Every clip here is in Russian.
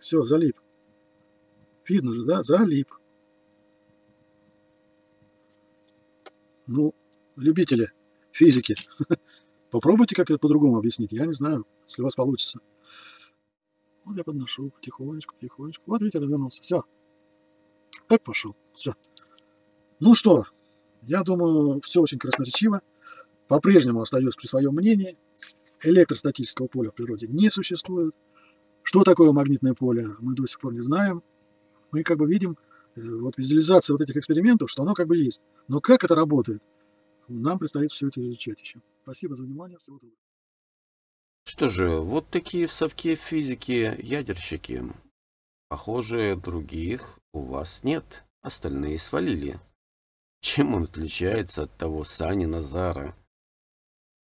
Все, залип. Видно же, да? Залип. Ну, любители физики, попробуйте как-то по-другому объяснить. Я не знаю, если у вас получится. Вот я подношу потихонечку, потихонечку. Вот видите, развернулся. Все. Так пошел. Все. Ну что, я думаю, все очень красноречиво. По-прежнему остаюсь при своем мнении. Электростатического поля в природе не существует. Что такое магнитное поле, мы до сих пор не знаем. Мы как бы видим э, вот визуализация вот этих экспериментов, что оно как бы есть. Но как это работает, нам предстоит все это изучать еще. Спасибо за внимание. Всего доброго. Что же, вот такие в совке физики ядерщики. Похоже, других у вас нет. Остальные свалили. Чем он отличается от того Сани Назара?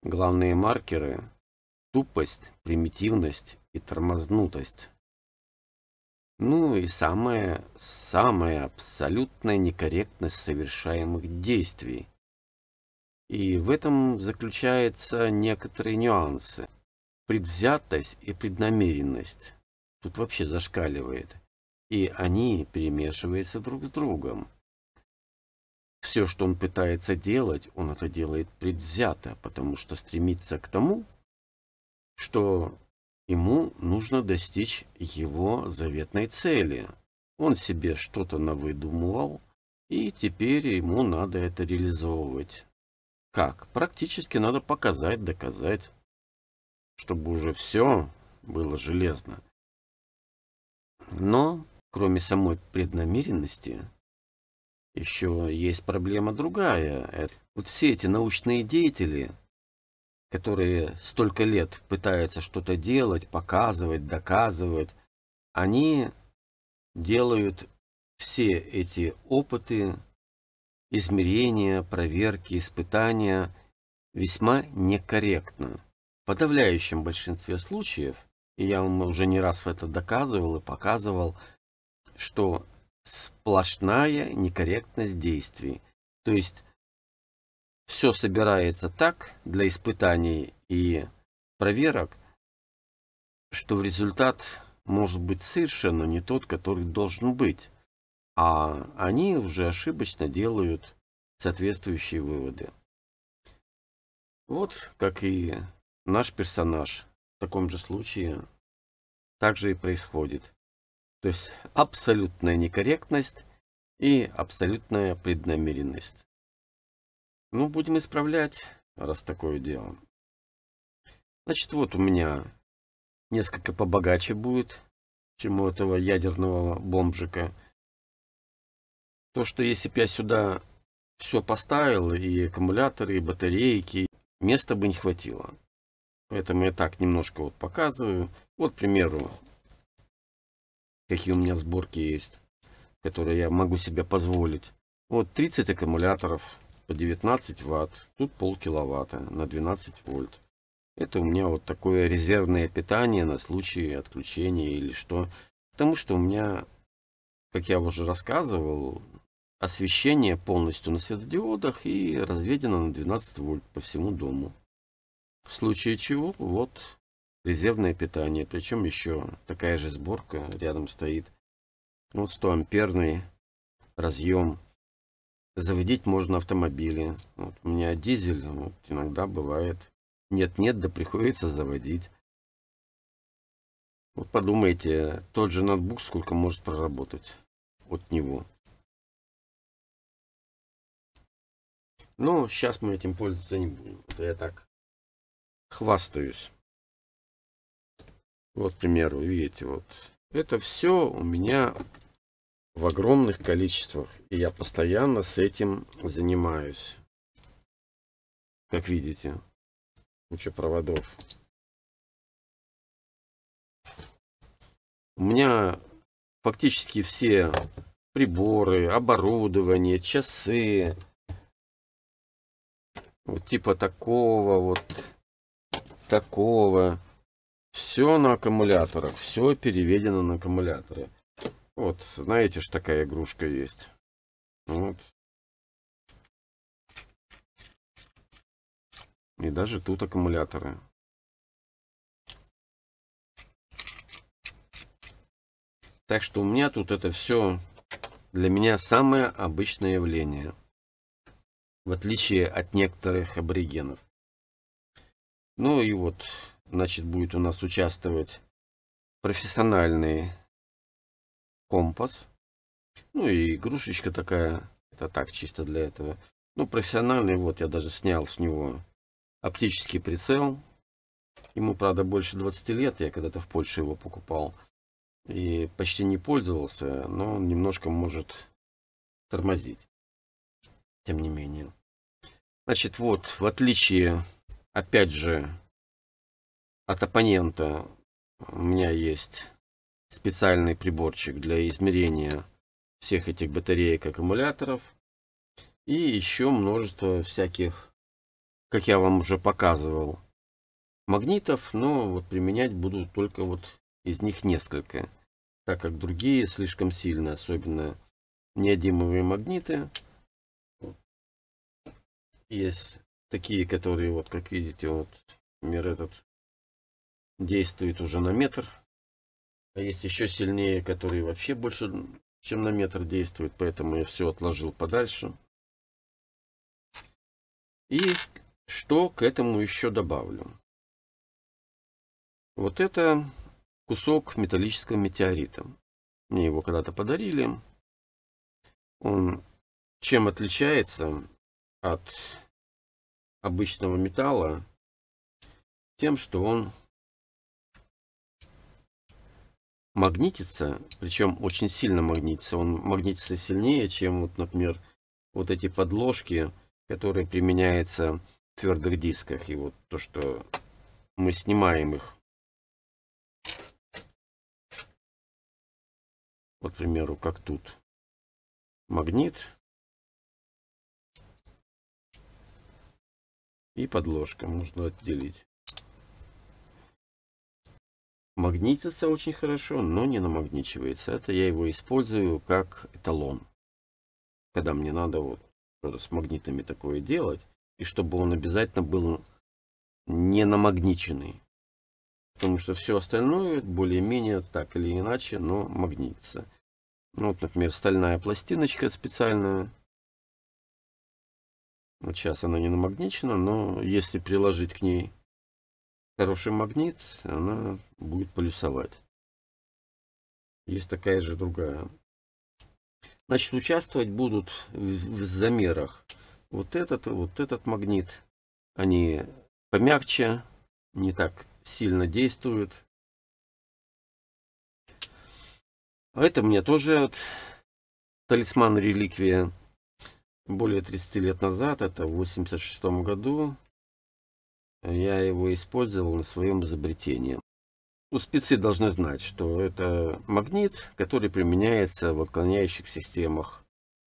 Главные маркеры – тупость, примитивность и тормознутость. Ну и самая, самая абсолютная некорректность совершаемых действий. И в этом заключаются некоторые нюансы. Предвзятость и преднамеренность тут вообще зашкаливает, и они перемешиваются друг с другом. Все, что он пытается делать, он это делает предвзято, потому что стремится к тому, что Ему нужно достичь его заветной цели. Он себе что-то навыдумывал, и теперь ему надо это реализовывать. Как? Практически надо показать, доказать, чтобы уже все было железно. Но, кроме самой преднамеренности, еще есть проблема другая. Э, вот все эти научные деятели – которые столько лет пытаются что-то делать, показывать, доказывать, они делают все эти опыты, измерения, проверки, испытания весьма некорректно. В подавляющем большинстве случаев, и я вам уже не раз это доказывал и показывал, что сплошная некорректность действий. То есть все собирается так для испытаний и проверок, что в результат может быть совершенно не тот, который должен быть, а они уже ошибочно делают соответствующие выводы. Вот как и наш персонаж в таком же случае так же и происходит. То есть абсолютная некорректность и абсолютная преднамеренность. Ну, будем исправлять, раз такое дело. Значит, вот у меня несколько побогаче будет, чем у этого ядерного бомжика. То, что если бы я сюда все поставил, и аккумуляторы, и батарейки, места бы не хватило. Поэтому я так немножко вот показываю. Вот, к примеру, какие у меня сборки есть, которые я могу себе позволить. Вот 30 аккумуляторов по 19 ватт, тут пол киловатта на 12 вольт. Это у меня вот такое резервное питание на случай отключения или что. Потому что у меня, как я уже рассказывал, освещение полностью на светодиодах и разведено на 12 вольт по всему дому. В случае чего, вот резервное питание. Причем еще такая же сборка рядом стоит. Вот 100 амперный разъем Заводить можно автомобили. Вот у меня дизель, ну, вот иногда бывает. Нет-нет, да приходится заводить. Вот подумайте, тот же ноутбук сколько может проработать от него. Но ну, сейчас мы этим пользоваться не будем. Это я так хвастаюсь. Вот, к примеру, видите, вот это все у меня в огромных количествах. И я постоянно с этим занимаюсь. Как видите, куча проводов. У меня фактически все приборы, оборудование, часы, вот типа такого, вот такого. Все на аккумуляторах, все переведено на аккумуляторы. Вот, знаете ж, такая игрушка есть. Вот. И даже тут аккумуляторы. Так что у меня тут это все для меня самое обычное явление. В отличие от некоторых аборигенов. Ну и вот, значит, будет у нас участвовать профессиональный компас. Ну и игрушечка такая. Это так, чисто для этого. Ну, профессиональный, вот я даже снял с него оптический прицел. Ему, правда, больше 20 лет. Я когда-то в Польше его покупал. И почти не пользовался, но он немножко может тормозить. Тем не менее. Значит, вот, в отличие, опять же, от оппонента, у меня есть специальный приборчик для измерения всех этих батареек, аккумуляторов и еще множество всяких, как я вам уже показывал, магнитов, но вот применять буду только вот из них несколько, так как другие слишком сильно, особенно неодимовые магниты. Есть такие, которые, вот как видите, вот, мир этот действует уже на метр а есть еще сильнее, которые вообще больше, чем на метр действуют, поэтому я все отложил подальше. И что к этому еще добавлю? Вот это кусок металлического метеорита. Мне его когда-то подарили. Он чем отличается от обычного металла? Тем, что он магнитится, причем очень сильно магнитится. Он магнитится сильнее, чем, вот, например, вот эти подложки, которые применяются в твердых дисках. И вот то, что мы снимаем их. Вот, к примеру, как тут. Магнит. И подложка можно отделить. Магнитится очень хорошо, но не намагничивается. Это я его использую как эталон. Когда мне надо вот с магнитами такое делать, и чтобы он обязательно был не намагниченный. Потому что все остальное более-менее так или иначе, но магнитится. Ну, вот, например, стальная пластиночка специальная. Вот сейчас она не намагничена, но если приложить к ней хороший магнит, она будет полюсовать. Есть такая же другая. Значит, участвовать будут в, в замерах вот этот и вот этот магнит. Они помягче, не так сильно действуют. А это у меня тоже вот, талисман реликвия более 30 лет назад, это в 86 году. Я его использовал на своем изобретении. Ну, спецы должны знать, что это магнит, который применяется в отклоняющих системах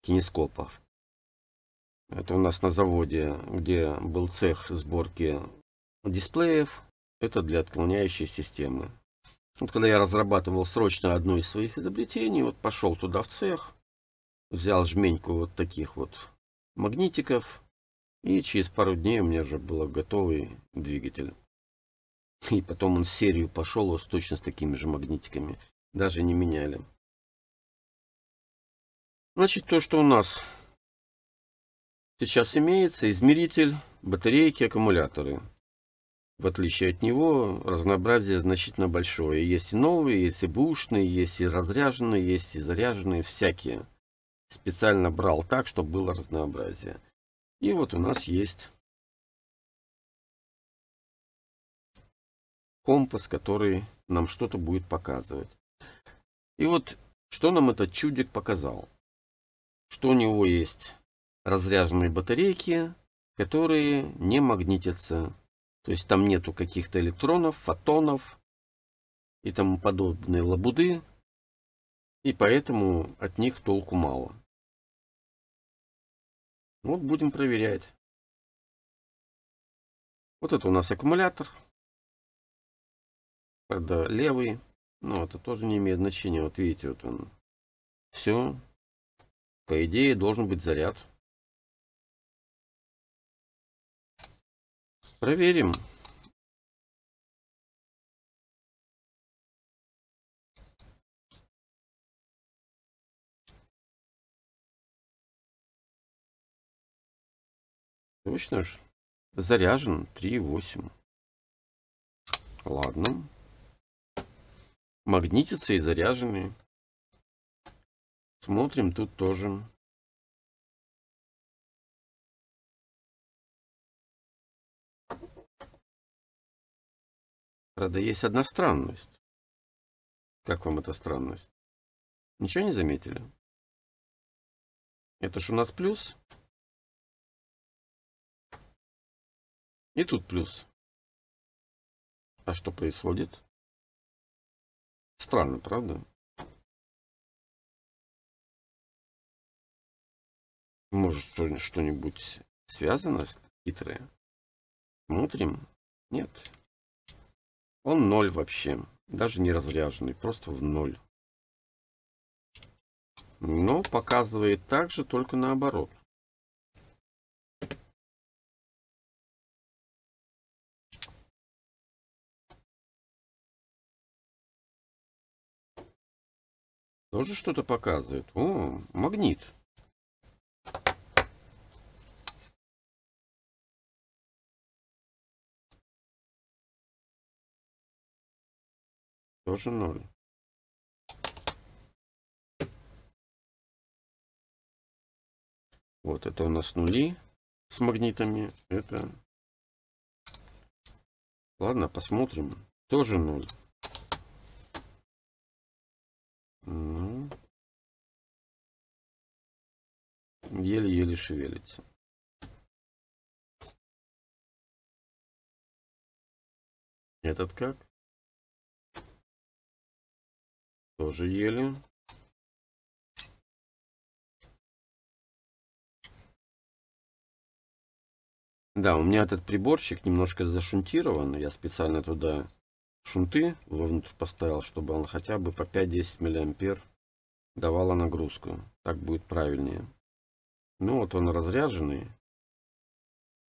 кинескопов. Это у нас на заводе, где был цех сборки дисплеев. Это для отклоняющей системы. Вот когда я разрабатывал срочно одно из своих изобретений, вот пошел туда в цех, взял жменьку вот таких вот магнитиков, и через пару дней у меня же был готовый двигатель. И потом он в серию пошел с точно с такими же магнитиками. Даже не меняли. Значит, то, что у нас сейчас имеется, измеритель, батарейки, аккумуляторы. В отличие от него, разнообразие значительно большое. Есть и новые, есть и бушные, есть и разряженные, есть и заряженные, всякие. Специально брал так, чтобы было разнообразие. И вот у нас есть компас, который нам что-то будет показывать. И вот что нам этот чудик показал? Что у него есть разряженные батарейки, которые не магнитятся. То есть там нету каких-то электронов, фотонов и тому подобные лабуды. И поэтому от них толку мало. Ну, вот будем проверять. Вот это у нас аккумулятор. Правда, левый. Но ну, это тоже не имеет значения. Вот видите, вот он. Все. По идее, должен быть заряд. Проверим. Обычно ну же заряжен 3,8. Ладно. Магнитится и заряженные. Смотрим тут тоже. Правда, есть одна странность. Как вам эта странность? Ничего не заметили? Это ж у нас плюс. И тут плюс. А что происходит? Странно, правда? Может, что-нибудь связано с хитрое? Смотрим. Нет. Он ноль вообще. Даже не разряженный. Просто в ноль. Но показывает также, только наоборот. Тоже что-то показывает. О, магнит. Тоже ноль. Вот это у нас нули с магнитами. Это... Ладно, посмотрим. Тоже ноль. еле-еле шевелится. Этот как? Тоже еле. Да, у меня этот приборчик немножко зашунтирован. Я специально туда шунты вовнутрь поставил, чтобы он хотя бы по 5-10 миллиампер давала нагрузку. Так будет правильнее. Ну вот он разряженный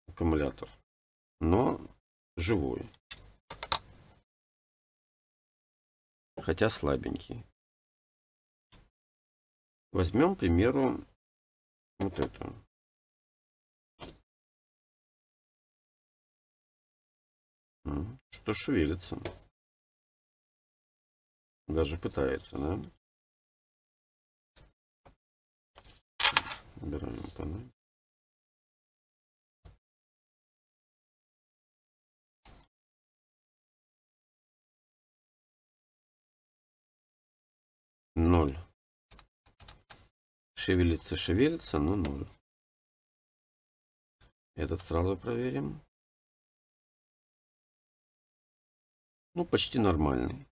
аккумулятор, но живой. Хотя слабенький. Возьмем, к примеру, вот эту. Что шевелится. Даже пытается, да? федеральном канале. Ноль. Шевелится, шевелится, но ноль. Этот сразу проверим. Ну, почти нормальный.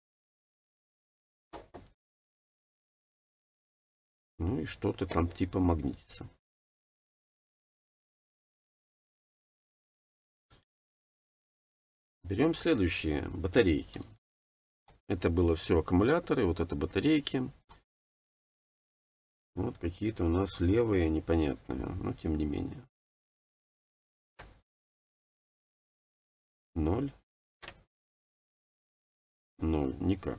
Ну и что-то там типа магнитится. Берем следующие батарейки. Это было все аккумуляторы, вот это батарейки. Вот какие-то у нас левые, непонятные, но тем не менее. Ноль. Ноль. Никак.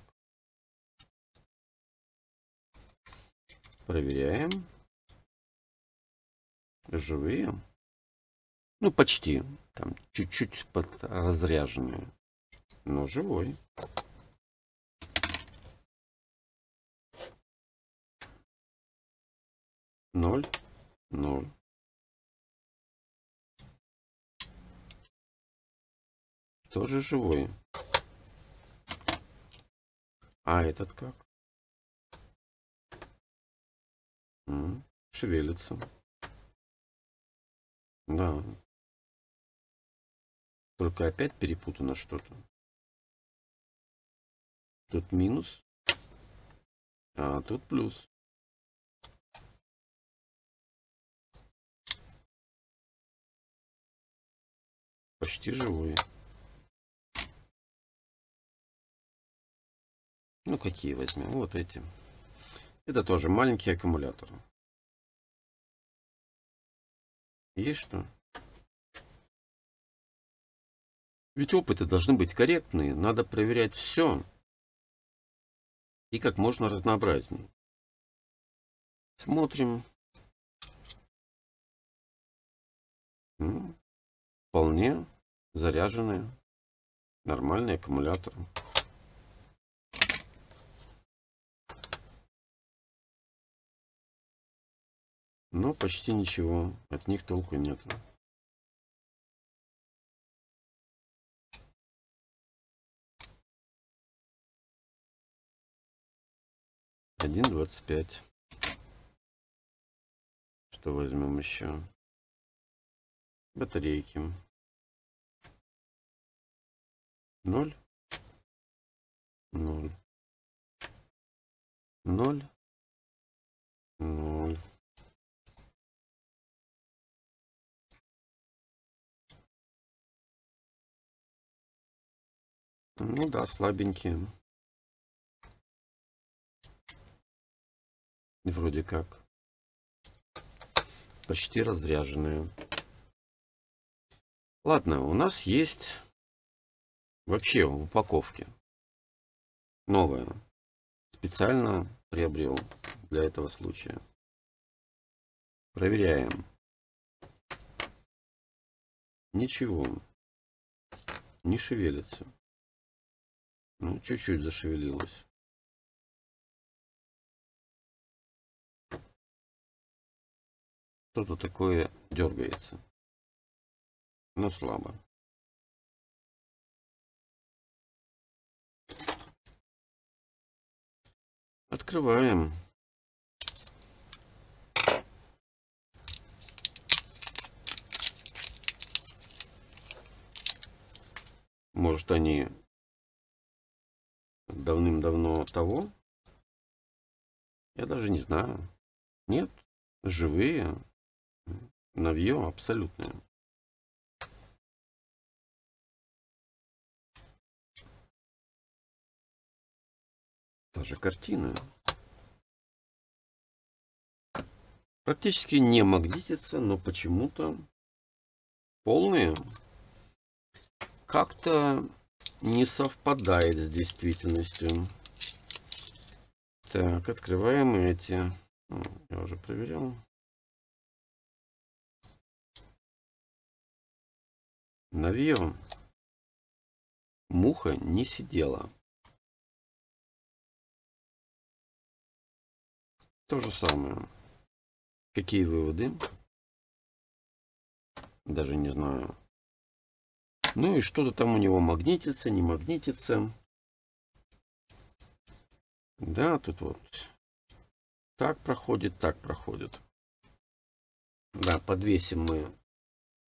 Проверяем. Живые. Ну, почти. Там чуть-чуть подразряженные. Но живой. Ноль. Ноль. Тоже живой. А этот как? Шевелится. Да. Только опять перепутано что-то. Тут минус, а тут плюс. Почти живой. Ну, какие возьмем? Вот эти. Это тоже маленький аккумулятор. Есть что? Ведь опыты должны быть корректные, надо проверять все и как можно разнообразнее. Смотрим. вполне заряженные, нормальный аккумулятор. но почти ничего от них толку нет. Один двадцать пять. Что возьмем еще? Батарейки. Ноль. Ноль. Ноль. Ноль. Ну да, слабенькие. Вроде как. Почти разряженные. Ладно, у нас есть вообще в упаковке новое, Специально приобрел для этого случая. Проверяем. Ничего. Не шевелится. Ну, чуть-чуть зашевелилось. Что-то такое дергается. Но ну, слабо. Открываем. Может, они давным-давно того? Я даже не знаю. Нет, живые. Навье абсолютное. Та же картина. Практически не магнитится, но почему-то полные. Как-то не совпадает с действительностью. Так, открываем эти. Я уже проверял. На Вио муха не сидела. То же самое. Какие выводы? Даже не знаю. Ну и что-то там у него магнитится, не магнитится. Да, тут вот так проходит, так проходит. Да, подвесим мы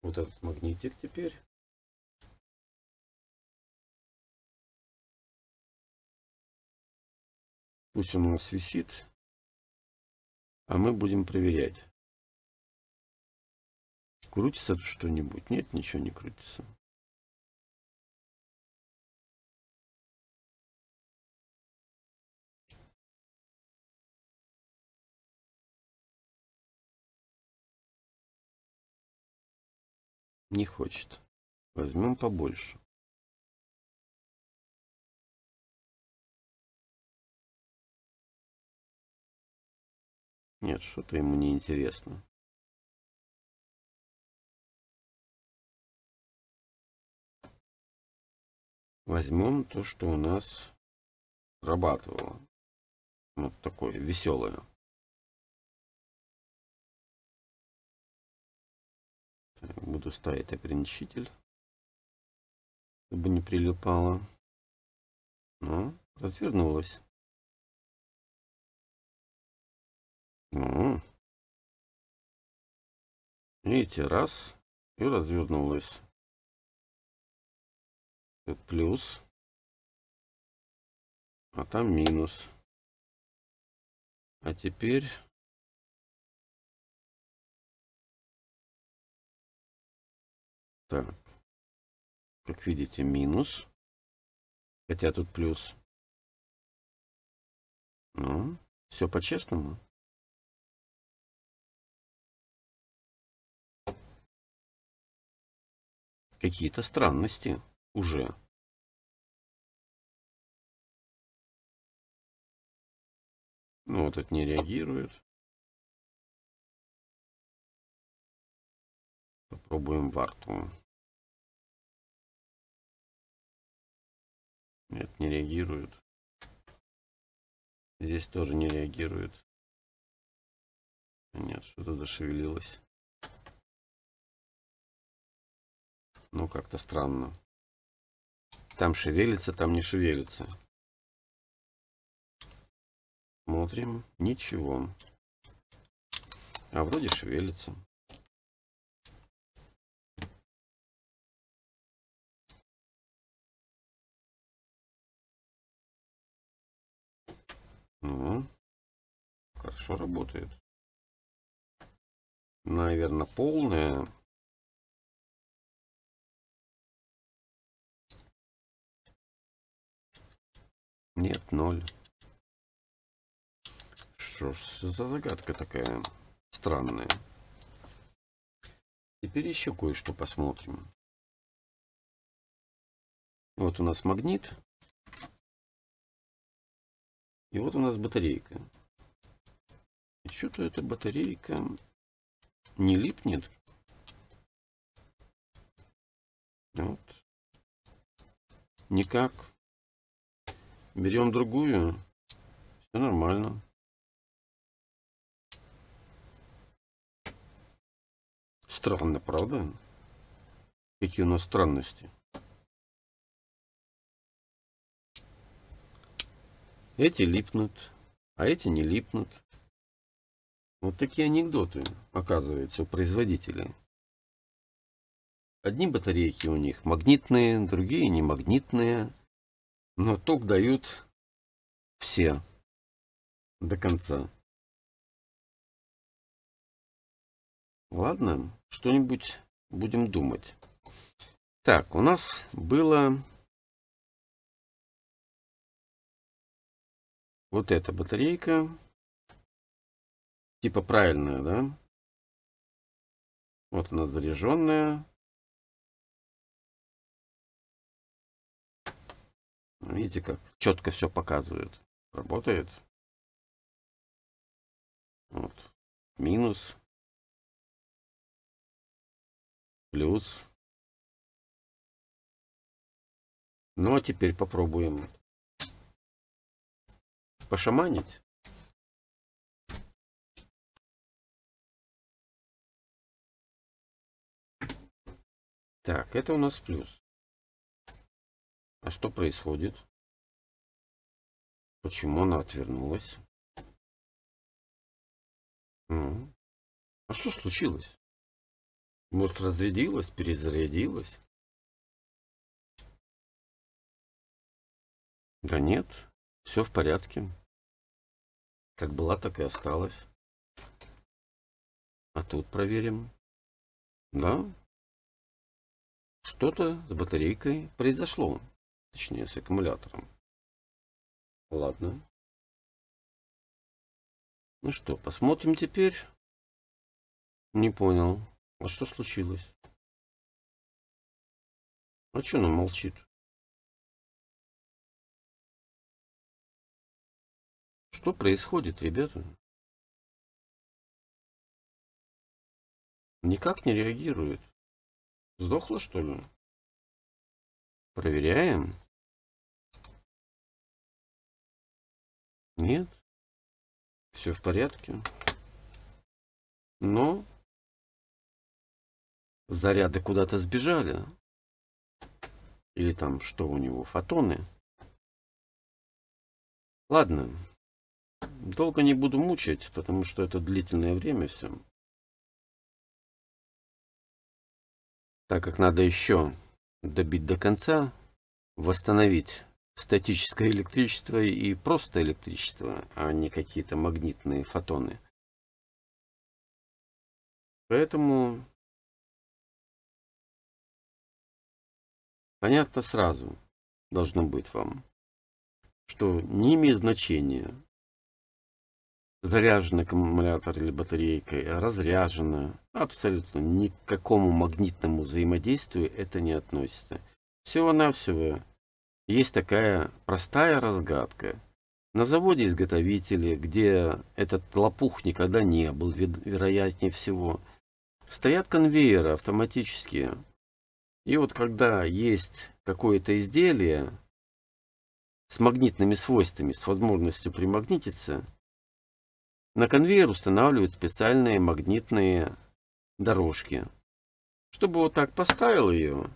вот этот магнитик теперь. Пусть он у нас висит, а мы будем проверять. Крутится тут что-нибудь? Нет, ничего не крутится. Не хочет. Возьмем побольше. Нет, что-то ему не интересно. Возьмем то, что у нас срабатывало. Вот такое веселое. Буду ставить ограничитель, чтобы не прилипало. Ну, развернулось. Ну, видите, раз и развернулось. Тут плюс, а там минус. А теперь Так. Как видите, минус. Хотя тут плюс. Ну, все по-честному. Какие-то странности уже. Ну, вот это не реагирует. попробуем варту. Нет, не реагирует. Здесь тоже не реагирует. Нет, что-то зашевелилось. Ну, как-то странно. Там шевелится, там не шевелится. Смотрим. Ничего. А вроде шевелится. Ну, хорошо работает. Наверное, полная. Нет, ноль. Что ж за загадка такая странная. Теперь еще кое-что посмотрим. Вот у нас магнит. И вот у нас батарейка. Что-то эта батарейка не липнет. Вот. Никак. Берем другую. Все нормально. Странно, правда? Какие у нас странности. Эти липнут, а эти не липнут. Вот такие анекдоты, оказывается, у производителей Одни батарейки у них магнитные, другие не магнитные, но ток дают все до конца. Ладно, что-нибудь будем думать. Так, у нас было Вот эта батарейка. Типа правильная, да? Вот она заряженная. Видите, как четко все показывает. Работает. Вот. Минус. Плюс. Ну а теперь попробуем пошаманить Так, это у нас плюс. А что происходит? Почему она отвернулась? Ну, а что случилось? Может, разрядилась, перезарядилась? Да нет. Все в порядке. Как была, так и осталась. А тут проверим. Да. Что-то с батарейкой произошло. Точнее, с аккумулятором. Ладно. Ну что, посмотрим теперь. Не понял. А что случилось? А что она молчит? Что происходит, ребята? Никак не реагирует. Сдохло что ли? Проверяем. Нет. Все в порядке. Но заряды куда-то сбежали. Или там что у него, фотоны. Ладно, Долго не буду мучить, потому что это длительное время все. Так как надо еще добить до конца, восстановить статическое электричество и просто электричество, а не какие-то магнитные фотоны. Поэтому понятно сразу должно быть вам, что не имеет значения, заряженный аккумулятор или батарейкой, разряженная, абсолютно ни к какому магнитному взаимодействию это не относится. Всего-навсего есть такая простая разгадка. На заводе изготовители где этот лопух никогда не был, вероятнее всего, стоят конвейеры автоматические. И вот когда есть какое-то изделие с магнитными свойствами, с возможностью примагнититься, на конвейер устанавливают специальные магнитные дорожки. Чтобы вот так поставил ее,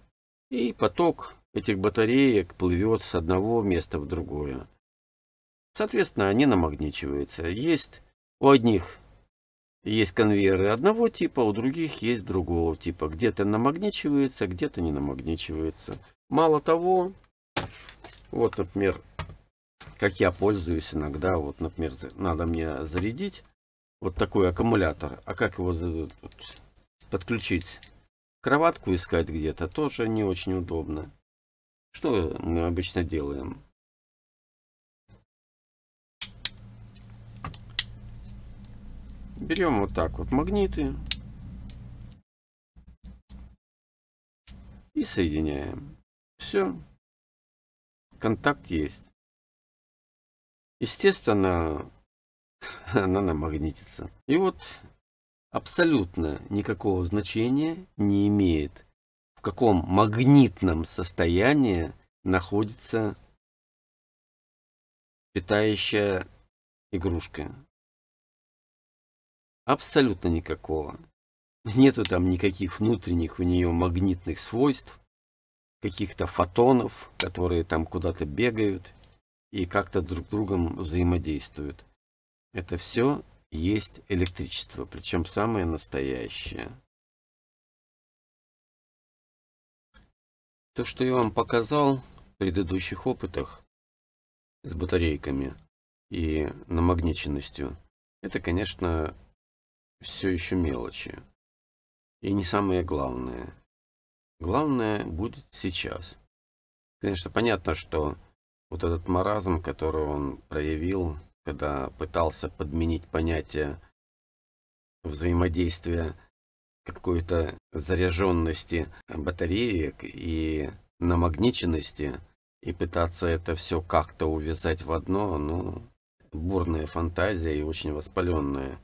и поток этих батареек плывет с одного места в другое. Соответственно, они намагничиваются. Есть у одних есть конвейеры одного типа, у других есть другого типа. Где-то намагничивается, где-то не намагничивается. Мало того, вот, например, как я пользуюсь иногда, вот, например, надо мне зарядить вот такой аккумулятор, а как его подключить? Кроватку искать где-то тоже не очень удобно. Что мы обычно делаем? Берем вот так вот магниты и соединяем. Все, контакт есть. Естественно, она намагнитится. И вот абсолютно никакого значения не имеет, в каком магнитном состоянии находится питающая игрушка. Абсолютно никакого. Нету там никаких внутренних у нее магнитных свойств, каких-то фотонов, которые там куда-то бегают и как-то друг с другом взаимодействуют. Это все есть электричество, причем самое настоящее. То, что я вам показал в предыдущих опытах с батарейками и намагниченностью, это, конечно, все еще мелочи. И не самое главное. Главное будет сейчас. Конечно, понятно, что вот этот маразм, который он проявил, когда пытался подменить понятие взаимодействия какой-то заряженности батареек и намагниченности, и пытаться это все как-то увязать в одно, ну, бурная фантазия и очень воспаленная.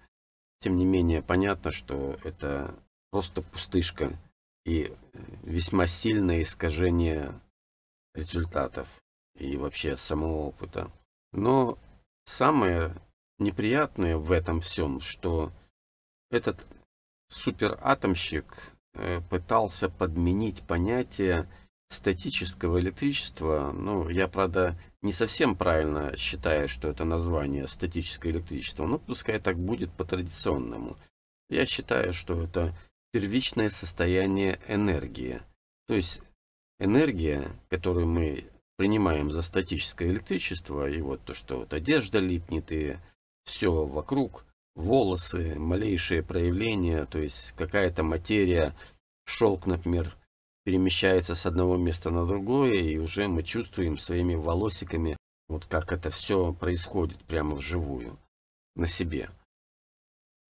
Тем не менее, понятно, что это просто пустышка и э, весьма сильное искажение результатов и вообще самого опыта. Но самое неприятное в этом всем, что этот суператомщик э, пытался подменить понятие статического электричества. Ну, я, правда, не совсем правильно считаю, что это название статическое электричество, но пускай так будет по-традиционному. Я считаю, что это первичное состояние энергии. То есть энергия, которую мы принимаем за статическое электричество, и вот то, что вот одежда липнет, и все вокруг, волосы, малейшие проявления, то есть какая-то материя, шелк, например, перемещается с одного места на другое, и уже мы чувствуем своими волосиками, вот как это все происходит прямо вживую, на себе.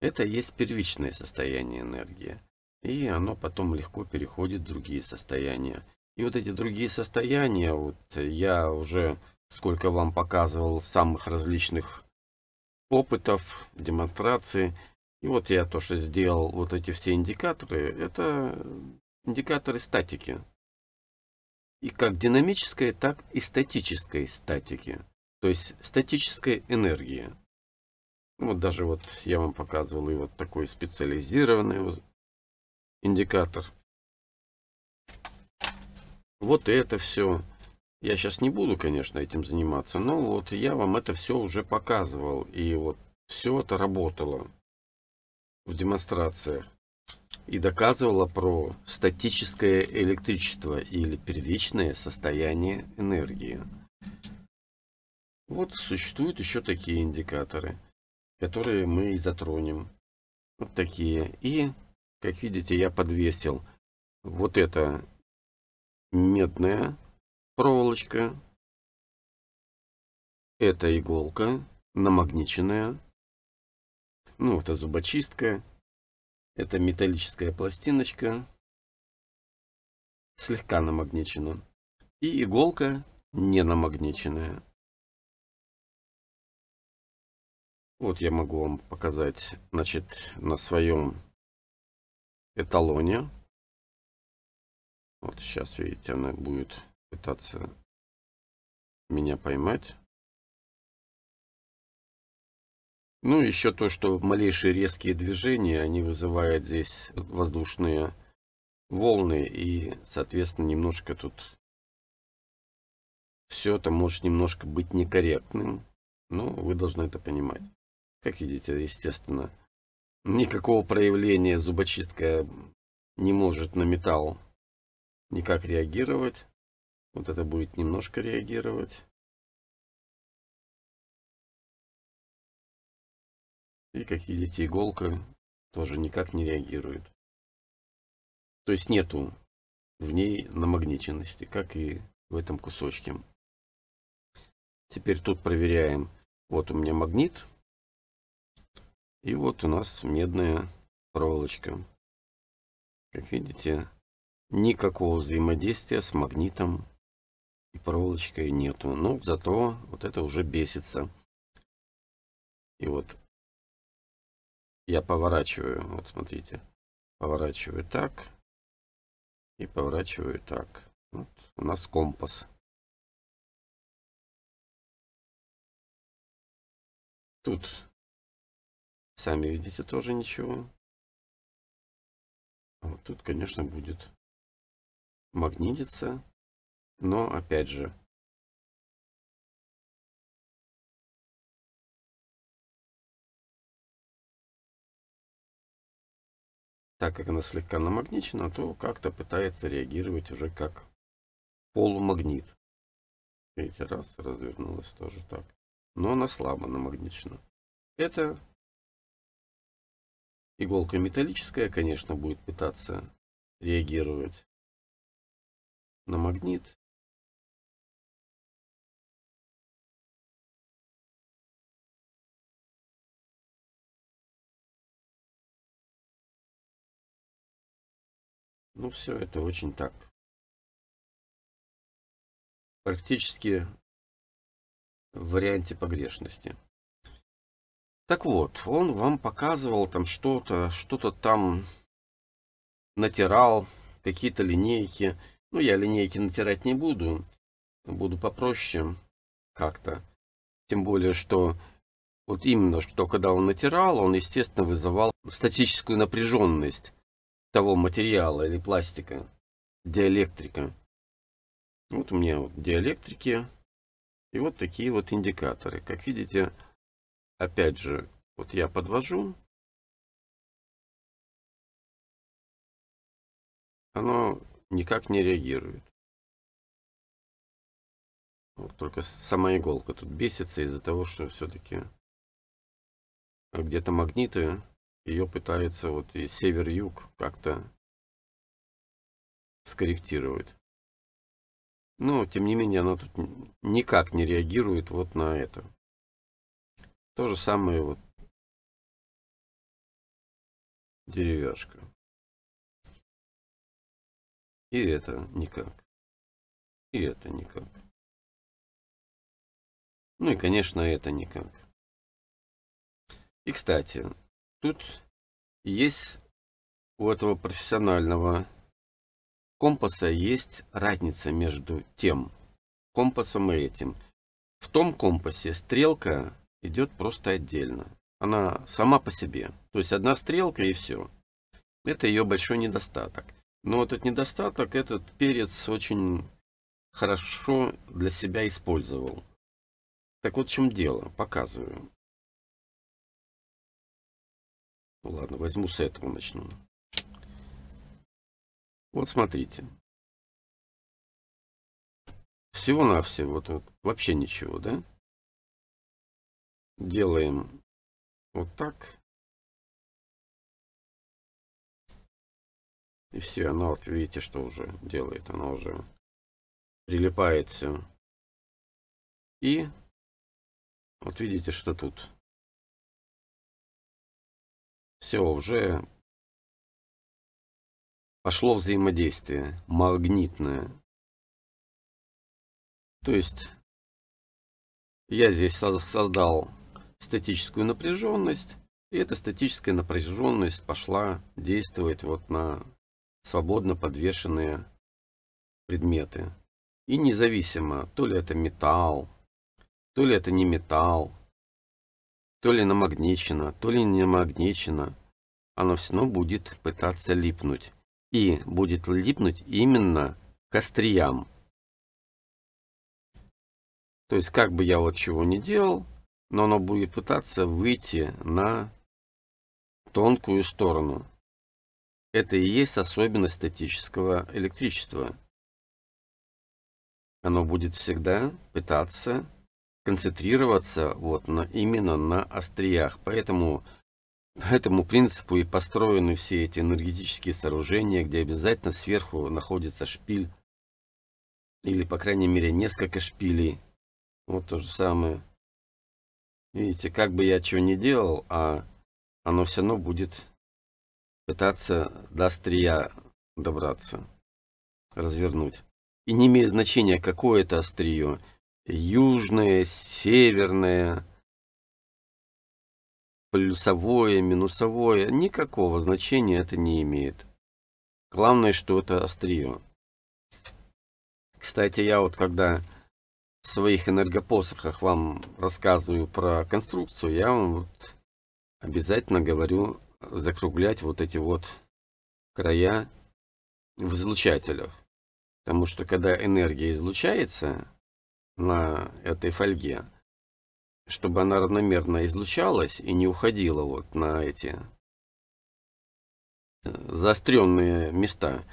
Это есть первичное состояние энергии, и оно потом легко переходит в другие состояния. И вот эти другие состояния, вот я уже сколько вам показывал самых различных опытов, демонстраций. И вот я то, что сделал, вот эти все индикаторы, это индикаторы статики. И как динамической, так и статической статики. То есть статической энергии. Ну, вот даже вот я вам показывал и вот такой специализированный вот индикатор вот это все. Я сейчас не буду, конечно, этим заниматься, но вот я вам это все уже показывал. И вот все это работало в демонстрациях. И доказывало про статическое электричество или первичное состояние энергии. Вот существуют еще такие индикаторы, которые мы и затронем. Вот такие. И, как видите, я подвесил вот это медная проволочка. Это иголка, намагниченная. Ну, это зубочистка. Это металлическая пластиночка, слегка намагничена. И иголка не намагниченная. Вот я могу вам показать, значит, на своем эталоне вот сейчас, видите, она будет пытаться меня поймать. Ну, еще то, что малейшие резкие движения, они вызывают здесь воздушные волны и, соответственно, немножко тут все это может немножко быть некорректным, но ну, вы должны это понимать. Как видите, естественно, никакого проявления зубочистка не может на металл никак реагировать. Вот это будет немножко реагировать. И как видите, иголка тоже никак не реагирует. То есть нету в ней намагниченности, как и в этом кусочке. Теперь тут проверяем. Вот у меня магнит. И вот у нас медная проволочка. Как видите, Никакого взаимодействия с магнитом и проволочкой нету. Но ну, зато вот это уже бесится. И вот я поворачиваю, вот смотрите, поворачиваю так и поворачиваю так. Вот у нас компас. Тут, сами видите, тоже ничего. А вот тут, конечно, будет магнитится, но опять же так как она слегка намагничена, то как-то пытается реагировать уже как полумагнит. Видите, раз, развернулась тоже так. Но она слабо намагничена. Это иголка металлическая, конечно, будет пытаться реагировать на магнит. Ну, все это очень так. Практически в варианте погрешности. Так вот, он вам показывал там что-то, что-то там натирал, какие-то линейки. Ну, я линейки натирать не буду. Буду попроще как-то. Тем более, что вот именно, что когда он натирал, он, естественно, вызывал статическую напряженность того материала или пластика, диэлектрика. Вот у меня вот диэлектрики и вот такие вот индикаторы. Как видите, опять же, вот я подвожу. Оно никак не реагирует. Вот только сама иголка тут бесится из-за того, что все-таки где-то магниты ее пытается вот и север-юг как-то скорректировать. Но, тем не менее, она тут никак не реагирует вот на это. То же самое вот деревяшка. И это никак. И это никак. Ну и, конечно, это никак. И, кстати, тут есть у этого профессионального компаса есть разница между тем компасом и этим. В том компасе стрелка идет просто отдельно. Она сама по себе. То есть одна стрелка и все. Это ее большой недостаток. Но вот этот недостаток этот перец очень хорошо для себя использовал. Так вот в чем дело, показываю. Ну ладно, возьму с этого начну. Вот смотрите. Всего-навсего вот вообще ничего, да? Делаем вот так. И все, она вот видите, что уже делает. Она уже прилипает все. И вот видите, что тут. Все, уже пошло взаимодействие магнитное. То есть я здесь создал статическую напряженность, и эта статическая напряженность пошла действовать вот на свободно подвешенные предметы. И независимо, то ли это металл, то ли это не металл, то ли намагничено, то ли не намагничено, оно все равно будет пытаться липнуть. И будет липнуть именно к остриям. То есть, как бы я вот чего не делал, но оно будет пытаться выйти на тонкую сторону. Это и есть особенность статического электричества. Оно будет всегда пытаться концентрироваться вот на, именно на остриях. Поэтому по этому принципу и построены все эти энергетические сооружения, где обязательно сверху находится шпиль, или, по крайней мере, несколько шпилей. Вот то же самое. Видите, как бы я чего не делал, а оно все равно будет пытаться до острия добраться, развернуть. И не имеет значения, какое это острие, южное, северное, плюсовое, минусовое, никакого значения это не имеет. Главное, что это острие. Кстати, я вот когда в своих энергопосохах вам рассказываю про конструкцию, я вам вот обязательно говорю закруглять вот эти вот края в излучателях. Потому что когда энергия излучается на этой фольге, чтобы она равномерно излучалась и не уходила вот на эти э, заостренные места,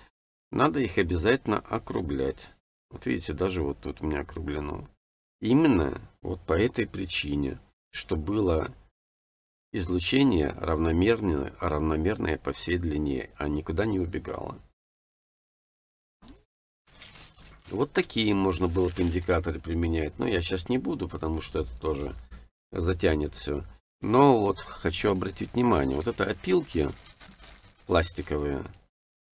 надо их обязательно округлять. Вот видите, даже вот тут у меня округлено. Именно вот по этой причине, что было Излучение равномерное, равномерное по всей длине, а никуда не убегало. Вот такие можно было бы индикаторы применять. Но я сейчас не буду, потому что это тоже затянет все. Но вот хочу обратить внимание, вот это опилки пластиковые,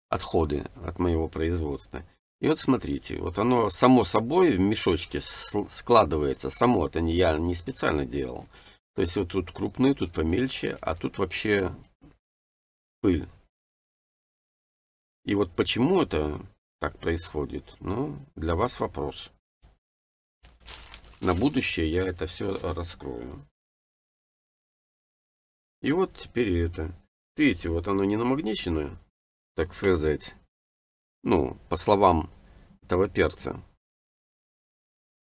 отходы от моего производства. И вот смотрите, вот оно само собой в мешочке складывается само, это не я не специально делал. То есть вот тут крупные, тут помельче, а тут вообще пыль. И вот почему это так происходит, ну, для вас вопрос. На будущее я это все раскрою. И вот теперь это. Видите, вот оно не намагничено, так сказать, ну, по словам этого перца,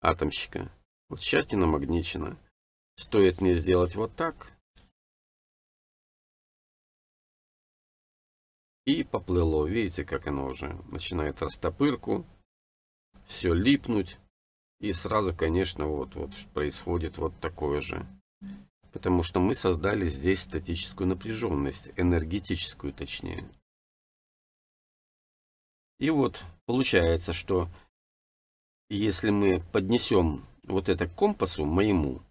атомщика. Вот счастье намагничено. Стоит мне сделать вот так. И поплыло. Видите, как оно уже начинает растопырку. Все липнуть. И сразу, конечно, вот, вот происходит вот такое же. Потому что мы создали здесь статическую напряженность, энергетическую точнее. И вот получается, что если мы поднесем вот это к компасу моему,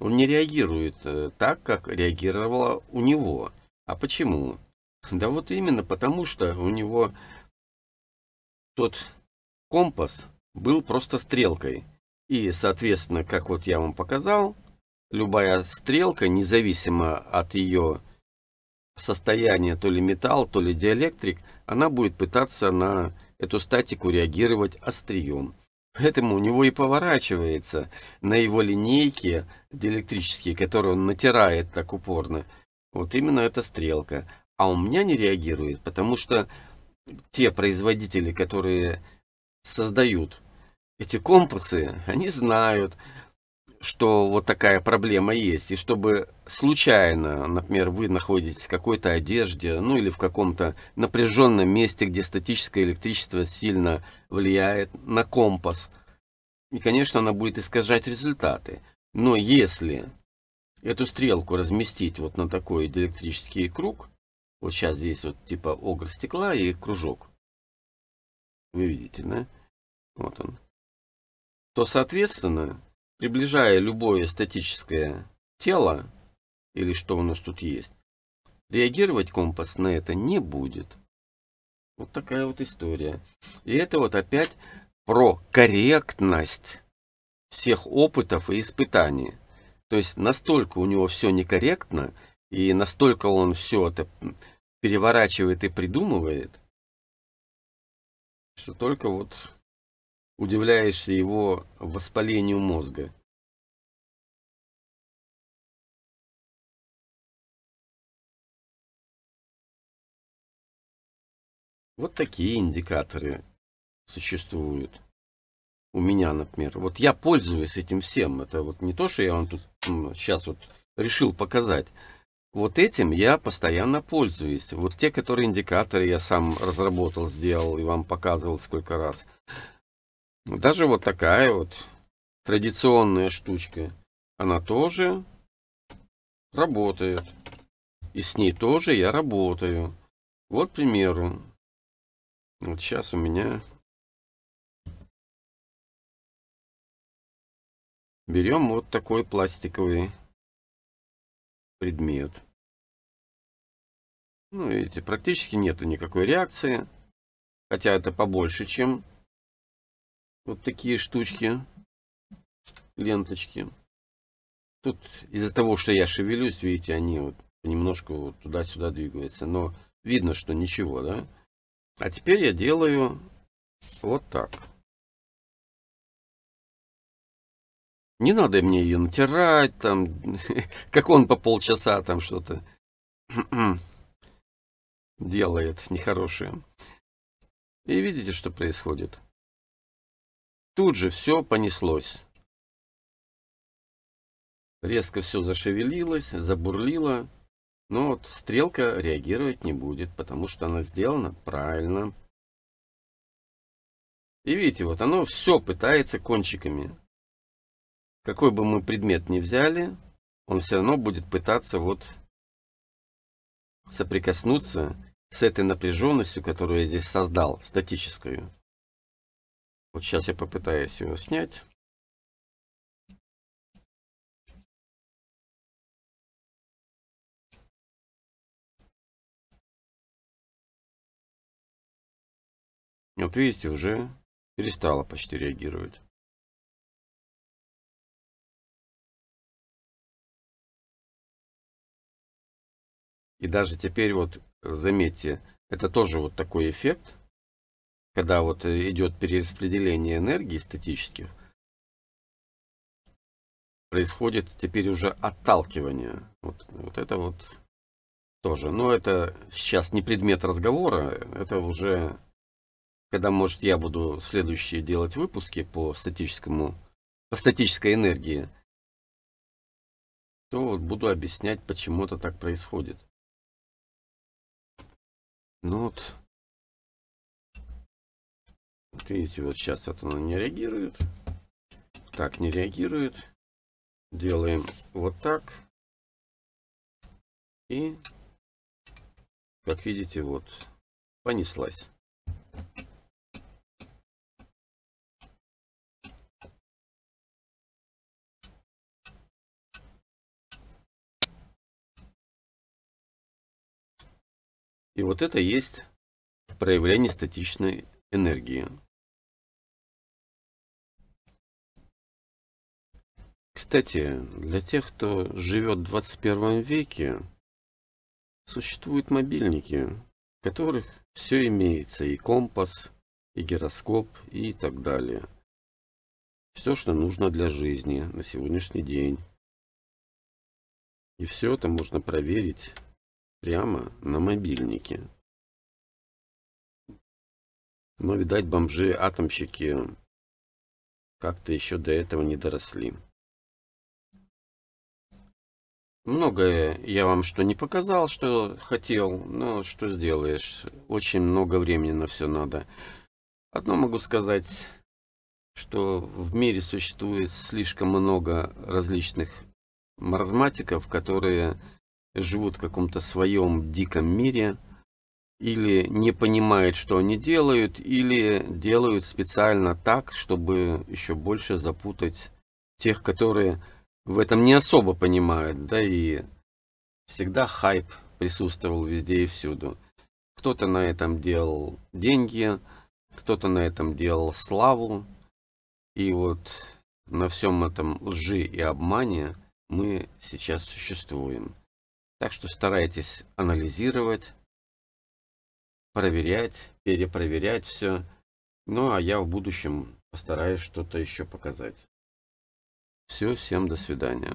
он не реагирует э, так, как реагировала у него. А почему? Да вот именно потому, что у него тот компас был просто стрелкой. И, соответственно, как вот я вам показал, любая стрелка, независимо от ее состояния, то ли металл, то ли диэлектрик, она будет пытаться на эту статику реагировать острием. Поэтому у него и поворачивается на его линейке диэлектрические, которые он натирает так упорно. Вот именно эта стрелка. А у меня не реагирует, потому что те производители, которые создают эти компасы, они знают, что вот такая проблема есть, и чтобы случайно, например, вы находитесь в какой-то одежде, ну или в каком-то напряженном месте, где статическое электричество сильно влияет на компас, и, конечно, она будет искажать результаты. Но если эту стрелку разместить вот на такой диэлектрический круг, вот сейчас здесь вот типа огр стекла и кружок, вы видите, да? Вот он. То, соответственно, приближая любое статическое тело, или что у нас тут есть, реагировать компас на это не будет. Вот такая вот история. И это вот опять про корректность всех опытов и испытаний. То есть настолько у него все некорректно, и настолько он все это переворачивает и придумывает, что только вот удивляешься его воспалению мозга. Вот такие индикаторы существуют. У меня, например. Вот я пользуюсь этим всем. Это вот не то, что я вам тут сейчас вот решил показать. Вот этим я постоянно пользуюсь. Вот те, которые индикаторы я сам разработал, сделал и вам показывал сколько раз. Ну, даже вот такая вот традиционная штучка, она тоже работает. И с ней тоже я работаю. Вот, к примеру, вот сейчас у меня берем вот такой пластиковый предмет. Ну, видите, практически нету никакой реакции. Хотя это побольше, чем вот такие штучки, ленточки. Тут из-за того, что я шевелюсь, видите, они вот немножко вот туда-сюда двигаются. Но видно, что ничего, да? А теперь я делаю вот так. Не надо мне ее натирать, там, как он по полчаса там что-то делает нехорошее. И видите, что происходит? Тут же все понеслось. Резко все зашевелилось, забурлило. Но вот стрелка реагировать не будет, потому что она сделана правильно. И видите, вот оно все пытается кончиками. Какой бы мы предмет ни взяли, он все равно будет пытаться вот соприкоснуться с этой напряженностью, которую я здесь создал, статическую. Вот сейчас я попытаюсь его снять. Вот видите, уже перестала почти реагировать. И даже теперь вот, э, заметьте, это тоже вот такой эффект когда вот э, идет перераспределение энергии статических, происходит теперь уже отталкивание. Вот, вот это вот тоже. Но это сейчас не предмет разговора, это уже когда, может, я буду следующие делать выпуски по статическому, по статической энергии, то вот буду объяснять, почему это так происходит. Ну вот, видите, вот сейчас это оно не реагирует. Так, не реагирует. Делаем вот так. И, как видите, вот понеслась. И вот это есть проявление статичной энергии. Кстати, для тех, кто живет в 21 веке, существуют мобильники, в которых все имеется, и компас, и гироскоп, и так далее. Все, что нужно для жизни на сегодняшний день. И все это можно проверить прямо на мобильнике. Но, видать, бомжи-атомщики как-то еще до этого не доросли. Многое я вам что не показал, что хотел, но что сделаешь. Очень много времени на все надо. Одно могу сказать, что в мире существует слишком много различных маразматиков, которые живут в каком-то своем диком мире, или не понимают, что они делают, или делают специально так, чтобы еще больше запутать тех, которые в этом не особо понимают, да и всегда хайп присутствовал везде и всюду. Кто-то на этом делал деньги, кто-то на этом делал славу. И вот на всем этом лжи и обмане мы сейчас существуем. Так что старайтесь анализировать, проверять, перепроверять все. Ну а я в будущем постараюсь что-то еще показать. Все, всем до свидания.